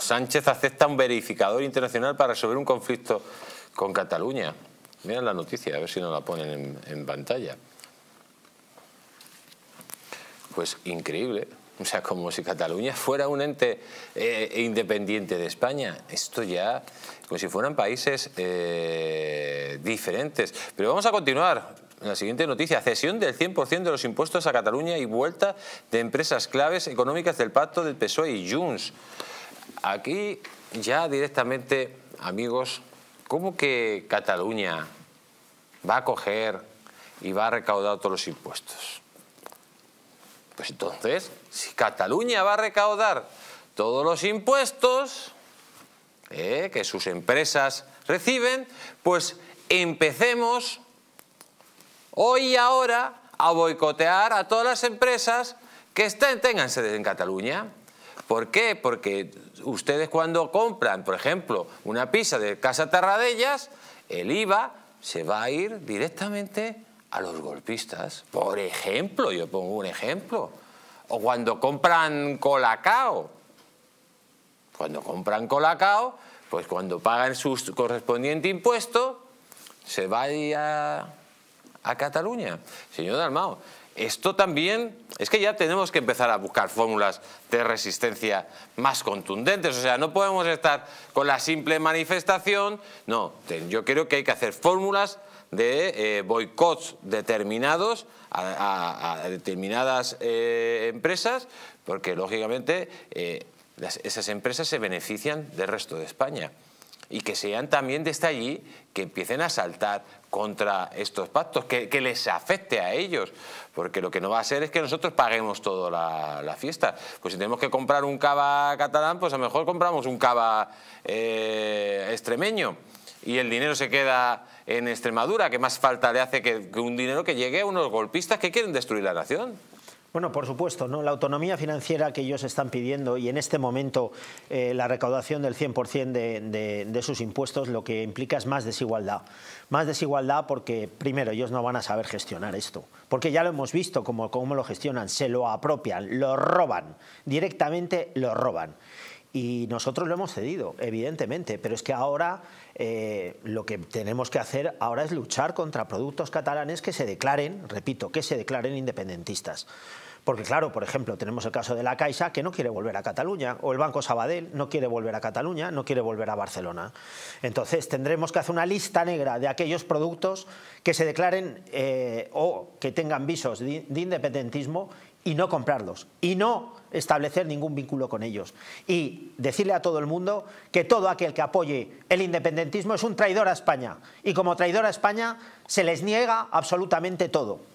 Sánchez acepta un verificador internacional para resolver un conflicto con Cataluña. Miren la noticia, a ver si no la ponen en, pantalla. Pues increíble. O sea, como si Cataluña fuera un ente eh, independiente de España. Esto ya, como si fueran países eh, diferentes. Pero vamos a continuar. La siguiente noticia, cesión del 100% de los impuestos a Cataluña y vuelta de empresas claves económicas del pacto del PSOE y Junts. Aquí ya directamente, amigos, ¿cómo que Cataluña va a coger y va a recaudar todos los impuestos? Pues entonces, si Cataluña va a recaudar todos los impuestos eh, que sus empresas reciben, pues empecemos hoy y ahora a boicotear a todas las empresas que estén, sede en Cataluña. ¿Por qué? Porque ustedes cuando compran, por ejemplo, una pizza de Casa terradellas, el IVA se va a ir directamente a los golpistas. Por ejemplo, yo pongo un ejemplo. O cuando compran colacao. Cuando compran colacao, pues cuando pagan su correspondiente impuesto, se va a ir a a Cataluña. Señor Dalmao, esto también es que ya tenemos que empezar a buscar fórmulas de resistencia más contundentes. O sea, no podemos estar con la simple manifestación. No, yo creo que hay que hacer fórmulas de eh, boicots determinados a, determinadas eh, empresas, porque lógicamente eh, esas empresas se benefician del resto de España y que sean también desde allí que empiecen a saltar contra estos pactos, que, les afecte a ellos, porque lo que no va a ser es que nosotros paguemos toda la, fiesta. Pues si tenemos que comprar un cava catalán, pues a lo mejor compramos un cava eh, extremeño y el dinero se queda en Extremadura, que más falta le hace que un dinero que llegue a unos golpistas que quieren destruir la nación. Bueno, por supuesto, ¿no? la autonomía financiera que ellos están pidiendo y en este momento eh, la recaudación del 100% de, de, sus impuestos lo que implica es más desigualdad. Más desigualdad porque, primero, ellos no van a saber gestionar esto, porque ya lo hemos visto cómo lo gestionan, se lo apropian, lo roban, directamente lo roban. Y nosotros lo hemos cedido, evidentemente, pero es que ahora eh, lo que tenemos que hacer ahora es luchar contra productos catalanes que se declaren, repito, que se declaren independentistas. Porque claro, por ejemplo, tenemos el caso de la Caixa que no quiere volver a Cataluña, o el Banco Sabadell no quiere volver a Cataluña, no quiere volver a Barcelona. Entonces tendremos que hacer una lista negra de aquellos productos que se declaren eh, o que tengan visos de, de independentismo y no comprarlos y no establecer ningún vínculo con ellos. Y decirle a todo el mundo que todo aquel que apoye el independentismo es un traidor a España y como traidor a España se les niega absolutamente todo.